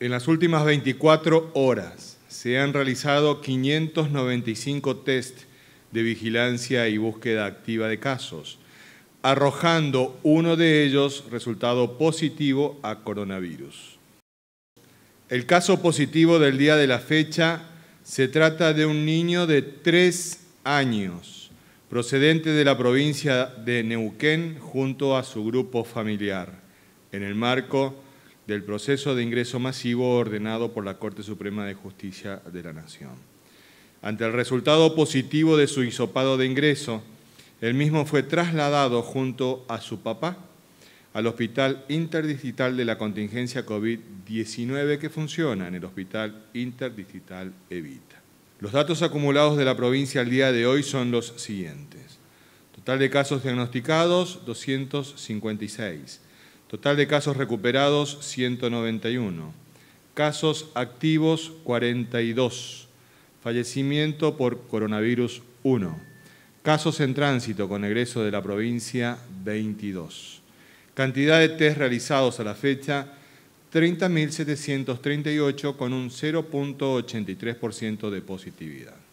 En las últimas 24 horas se han realizado 595 test de vigilancia y búsqueda activa de casos, arrojando uno de ellos resultado positivo a coronavirus. El caso positivo del día de la fecha se trata de un niño de 3 años, procedente de la provincia de Neuquén junto a su grupo familiar, en el marco del proceso de ingreso masivo ordenado por la Corte Suprema de Justicia de la Nación. Ante el resultado positivo de su hisopado de ingreso, el mismo fue trasladado junto a su papá al Hospital Interdistrital de la Contingencia COVID-19 que funciona en el Hospital Interdistrital Evita. Los datos acumulados de la provincia al día de hoy son los siguientes. Total de casos diagnosticados, 256. Total de casos recuperados, 191. Casos activos, 42. Fallecimiento por coronavirus, 1. Casos en tránsito con egreso de la provincia, 22. Cantidad de test realizados a la fecha, 30.738 con un 0.83% de positividad.